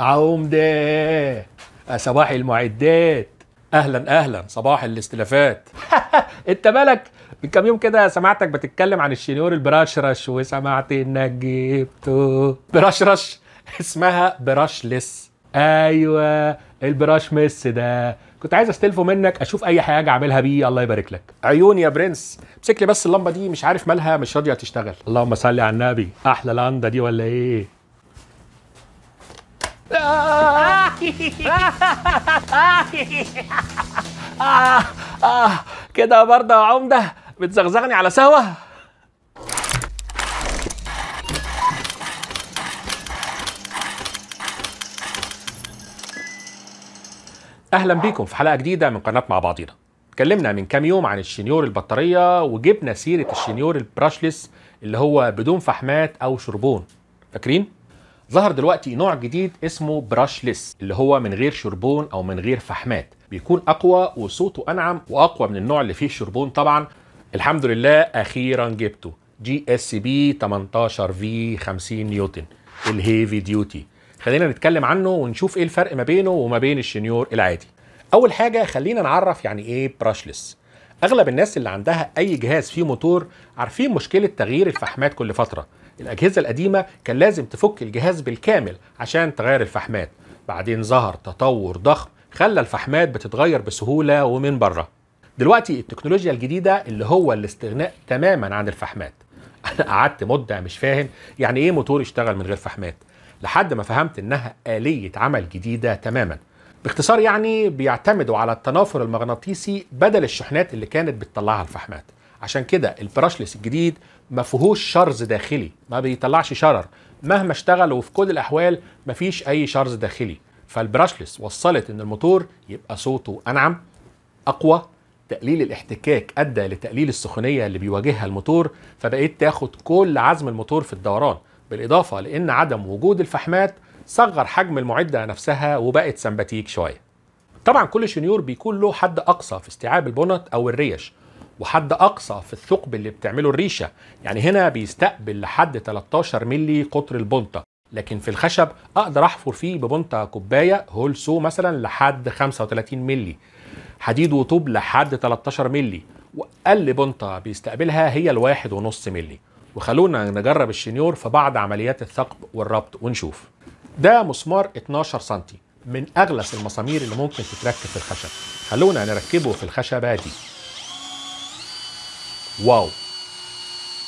عوم ده آه، صباح المعدات اهلا اهلا صباح الاستلافات انت مالك من كام يوم كده سمعتك بتتكلم عن الشنيور البرشرش وسمعت انك جبته برشرش اسمها لس ايوه البراش مس ده كنت عايز استلفه منك اشوف اي حاجه اعملها بيه الله يبارك لك عيون يا برنس امسك لي بس اللمبه دي مش عارف مالها مش راضيه تشتغل اللهم صل على النبي احلى لنده دي ولا ايه آه،, آه،, آه،, آه كده برضه يا عمدة بتزغزغني على سوا اهلا بيكم في حلقه جديده من قناه مع بعضينا اتكلمنا من كام يوم عن الشنيور البطاريه وجبنا سيره الشنيور البراشلس اللي هو بدون فحمات او شربون فاكرين ظهر دلوقتي نوع جديد اسمه براشلس اللي هو من غير شربون او من غير فحمات بيكون اقوى وصوته انعم واقوى من النوع اللي فيه شربون طبعا الحمد لله اخيرا جبته جي اس بي 18 في 50 نيوتن الهيفي ديوتي خلينا نتكلم عنه ونشوف ايه الفرق ما بينه وما بين الشنيور العادي اول حاجه خلينا نعرف يعني ايه براشلس اغلب الناس اللي عندها اي جهاز فيه موتور عارفين مشكله تغيير الفحمات كل فتره الاجهزه القديمه كان لازم تفك الجهاز بالكامل عشان تغير الفحمات بعدين ظهر تطور ضخم خلى الفحمات بتتغير بسهوله ومن بره دلوقتي التكنولوجيا الجديده اللي هو الاستغناء تماما عن الفحمات انا قعدت مده مش فاهم يعني ايه موتور يشتغل من غير فحمات لحد ما فهمت انها اليه عمل جديده تماما باختصار يعني بيعتمدوا على التنافر المغناطيسي بدل الشحنات اللي كانت بتطلعها الفحمات عشان كده البراشلس الجديد ما فيهوش شرز داخلي ما بيطلعش شرر مهما اشتغل وفي كل الاحوال ما فيش اي شرز داخلي فالبراشلس وصلت ان الموتور يبقى صوته انعم اقوى تقليل الاحتكاك ادى لتقليل السخونيه اللي بيواجهها الموتور فبقيت تاخد كل عزم الموتور في الدوران بالاضافه لان عدم وجود الفحمات صغر حجم المعده نفسها وبقت سمباتيك شويه طبعا كل شنيور بيكون له حد اقصى في استيعاب البنط او الريش وحد اقصى في الثقب اللي بتعمله الريشه يعني هنا بيستقبل لحد 13 مللي قطر البنطه لكن في الخشب اقدر احفر فيه ببنطه كوبايه هول سو مثلا لحد 35 مللي حديد وطوب لحد 13 مللي واقل بنطه بيستقبلها هي الواحد ونص مللي وخلونا نجرب الشنيور في بعض عمليات الثقب والربط ونشوف ده مسمار 12 سم من اغلس المسامير اللي ممكن تتركب في الخشب خلونا نركبه في الخشبه دي واو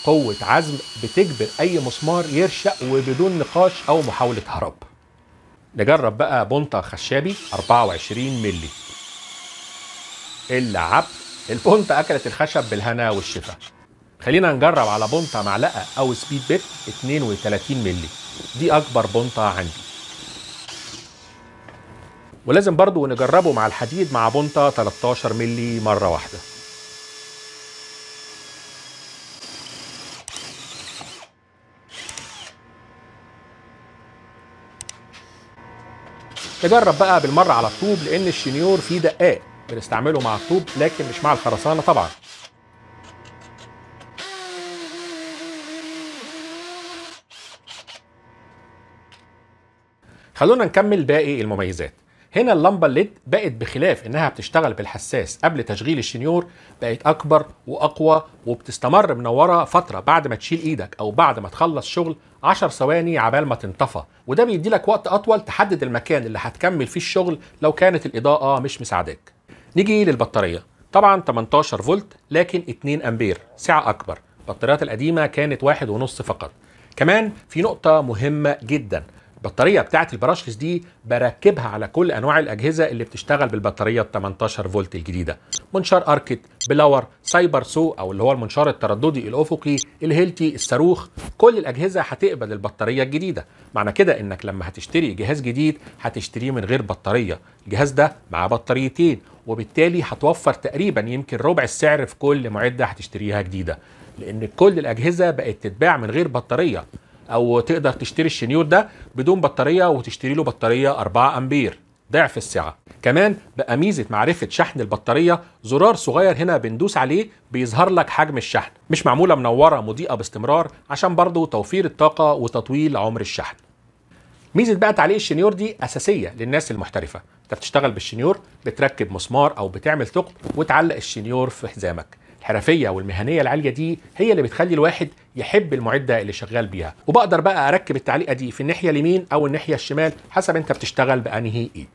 قوة عزم بتجبر أي مسمار يرشق وبدون نقاش أو محاولة هرب نجرب بقى بونطة خشابي 24 ملي اللعب عبد البونطة أكلت الخشب بالهنا والشفا خلينا نجرب على بونطة معلقة أو سبيد بيت 32 ملي دي أكبر بونطة عندي ولازم برضو نجربه مع الحديد مع بونطة 13 ملي مرة واحدة تجرب بقى بالمرة على الطوب لأن الشنيور فيه دقاق بنستعمله مع الطوب لكن مش مع الخرسانة طبعا خلونا نكمل باقي المميزات هنا اللمبه الليد بقت بخلاف انها بتشتغل بالحساس قبل تشغيل الشنيور بقت اكبر واقوى وبتستمر منوره فتره بعد ما تشيل ايدك او بعد ما تخلص شغل 10 ثواني عبال ما تنطفى وده بيدي لك وقت اطول تحدد المكان اللي هتكمل فيه الشغل لو كانت الاضاءه مش مساعداك نيجي للبطاريه طبعا 18 فولت لكن 2 امبير سعه اكبر البطاريات القديمه كانت واحد ونص فقط كمان في نقطه مهمه جدا البطاريه بتاعت البراشلس دي بركبها على كل انواع الاجهزه اللي بتشتغل بالبطاريه ال 18 فولت الجديده منشار اركت بلاور سايبر سو او اللي هو المنشار الترددي الافقي الهيلتي الصاروخ كل الاجهزه هتقبل البطاريه الجديده معنى كده انك لما هتشتري جهاز جديد هتشتريه من غير بطاريه الجهاز ده مع بطاريتين وبالتالي هتوفر تقريبا يمكن ربع السعر في كل معده هتشتريها جديده لان كل الاجهزه بقت تتباع من غير بطاريه او تقدر تشتري الشنيور ده بدون بطاريه وتشتري له بطاريه 4 امبير ضعف السعه كمان بقى ميزه معرفه شحن البطاريه زرار صغير هنا بندوس عليه بيظهر لك حجم الشحن مش معموله منوره مضيئه باستمرار عشان برضه توفير الطاقه وتطويل عمر الشحن ميزه بقى تعليق الشنيور دي اساسيه للناس المحترفه انت بتشتغل بالشنيور بتركب مسمار او بتعمل ثقب وتعلق الشنيور في حزامك الحرفيه والمهنيه العاليه دي هي اللي بتخلي الواحد يحب المعده اللي شغال بيها وبقدر بقى اركب التعليقه دي في الناحيه اليمين او الناحيه الشمال حسب انت بتشتغل بانهي ايد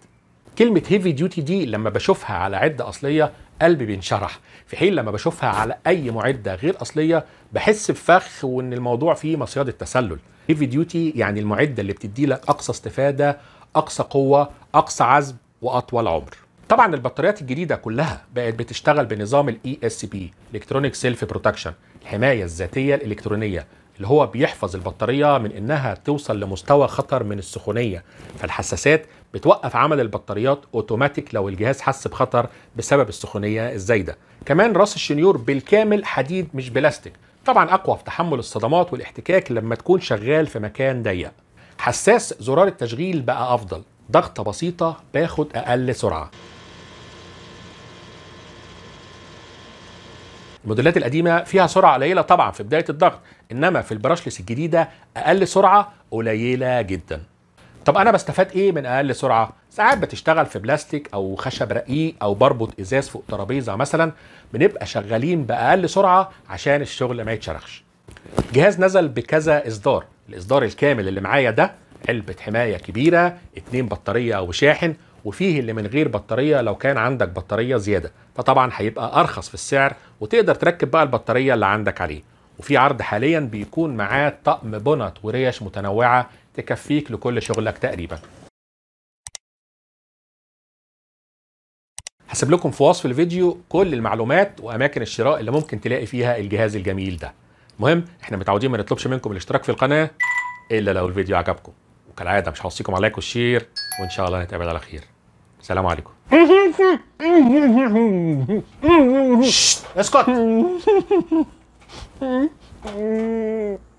كلمة هيفي ديوتي دي لما بشوفها على عدة أصلية قلبي بينشرح في حين لما بشوفها على أي معدة غير أصلية بحس بفخ وإن الموضوع فيه مصيدة تسلل هيفي ديوتي يعني المعدة اللي بتدي لك أقصى استفادة أقصى قوة أقصى عزم وأطول عمر طبعا البطاريات الجديده كلها بقت بتشتغل بنظام الاي اس بي الكترونيك سيلف بروتكشن الحمايه الذاتيه الالكترونيه اللي هو بيحفظ البطاريه من انها توصل لمستوى خطر من السخونيه فالحساسات بتوقف عمل البطاريات اوتوماتيك لو الجهاز حس بخطر بسبب السخونيه الزايده كمان راس الشنيور بالكامل حديد مش بلاستيك طبعا اقوى في تحمل الصدمات والاحتكاك لما تكون شغال في مكان ضيق حساس زرار التشغيل بقى افضل ضغطه بسيطه باخد اقل سرعه الموديلات القديمه فيها سرعه قليله طبعا في بدايه الضغط انما في البراشلس الجديده اقل سرعه قليله جدا طب انا بستفاد ايه من اقل سرعه ساعات بتشتغل في بلاستيك او خشب رقيق او بربط ازاز فوق ترابيزه مثلا بنبقى شغالين باقل سرعه عشان الشغل ما يتشرخش جهاز نزل بكذا اصدار الاصدار الكامل اللي معايا ده علبه حمايه كبيره اتنين بطاريه او شاحن وفيه اللي من غير بطاريه لو كان عندك بطاريه زياده فطبعا هيبقى ارخص في السعر وتقدر تركب بقى البطاريه اللي عندك عليه وفي عرض حاليا بيكون معاه طقم بنط وريش متنوعه تكفيك لكل شغلك تقريبا هسيب لكم في وصف الفيديو كل المعلومات واماكن الشراء اللي ممكن تلاقي فيها الجهاز الجميل ده المهم احنا متعودين ما نطلبش منكم الاشتراك في القناه الا لو الفيديو عجبكم وكالعاده مش هوصيكم على لايك والشير وان شاء الله نتقابل على خير Salam alaikum. Scott!